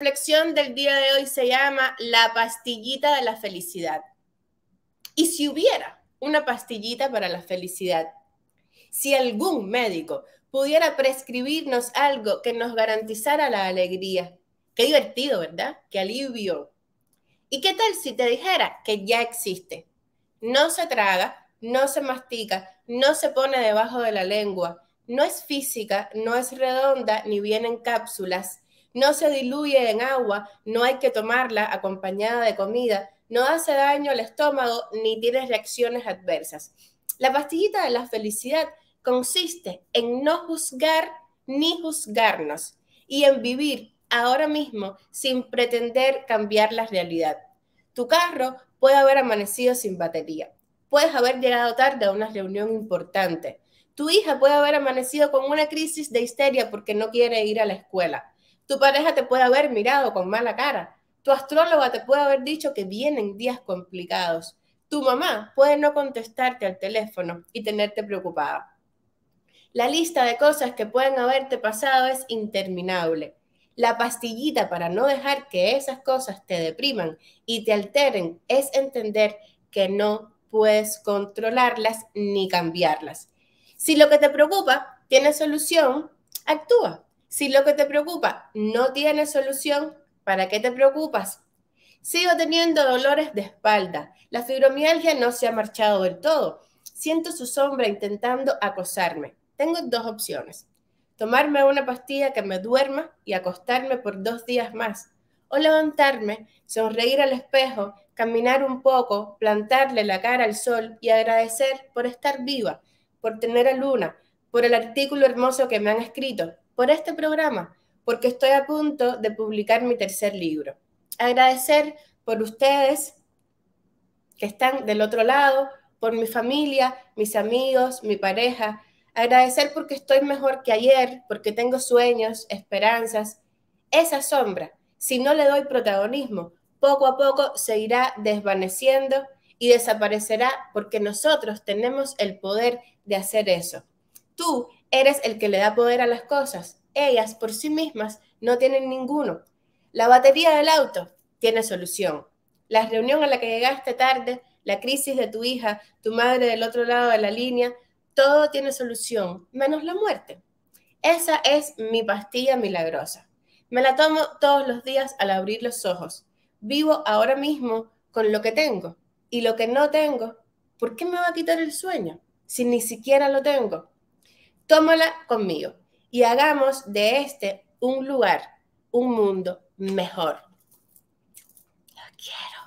reflexión del día de hoy se llama La pastillita de la felicidad. ¿Y si hubiera una pastillita para la felicidad? Si algún médico pudiera prescribirnos algo que nos garantizara la alegría. Qué divertido, ¿verdad? Qué alivio. ¿Y qué tal si te dijera que ya existe? No se traga, no se mastica, no se pone debajo de la lengua, no es física, no es redonda, ni viene en cápsulas no se diluye en agua, no hay que tomarla acompañada de comida, no hace daño al estómago ni tiene reacciones adversas. La pastillita de la felicidad consiste en no juzgar ni juzgarnos y en vivir ahora mismo sin pretender cambiar la realidad. Tu carro puede haber amanecido sin batería, puedes haber llegado tarde a una reunión importante, tu hija puede haber amanecido con una crisis de histeria porque no quiere ir a la escuela. Tu pareja te puede haber mirado con mala cara. Tu astróloga te puede haber dicho que vienen días complicados. Tu mamá puede no contestarte al teléfono y tenerte preocupada. La lista de cosas que pueden haberte pasado es interminable. La pastillita para no dejar que esas cosas te depriman y te alteren es entender que no puedes controlarlas ni cambiarlas. Si lo que te preocupa tiene solución, actúa. Si lo que te preocupa no tiene solución, ¿para qué te preocupas? Sigo teniendo dolores de espalda. La fibromialgia no se ha marchado del todo. Siento su sombra intentando acosarme. Tengo dos opciones. Tomarme una pastilla que me duerma y acostarme por dos días más. O levantarme, sonreír al espejo, caminar un poco, plantarle la cara al sol y agradecer por estar viva, por tener a Luna, por el artículo hermoso que me han escrito, por este programa, porque estoy a punto de publicar mi tercer libro. Agradecer por ustedes que están del otro lado, por mi familia, mis amigos, mi pareja. Agradecer porque estoy mejor que ayer, porque tengo sueños, esperanzas. Esa sombra, si no le doy protagonismo, poco a poco se irá desvaneciendo y desaparecerá porque nosotros tenemos el poder de hacer eso. Tú Eres el que le da poder a las cosas. Ellas por sí mismas no tienen ninguno. La batería del auto tiene solución. La reunión a la que llegaste tarde, la crisis de tu hija, tu madre del otro lado de la línea, todo tiene solución, menos la muerte. Esa es mi pastilla milagrosa. Me la tomo todos los días al abrir los ojos. Vivo ahora mismo con lo que tengo y lo que no tengo, ¿por qué me va a quitar el sueño si ni siquiera lo tengo? tómala conmigo y hagamos de este un lugar, un mundo mejor. Lo quiero.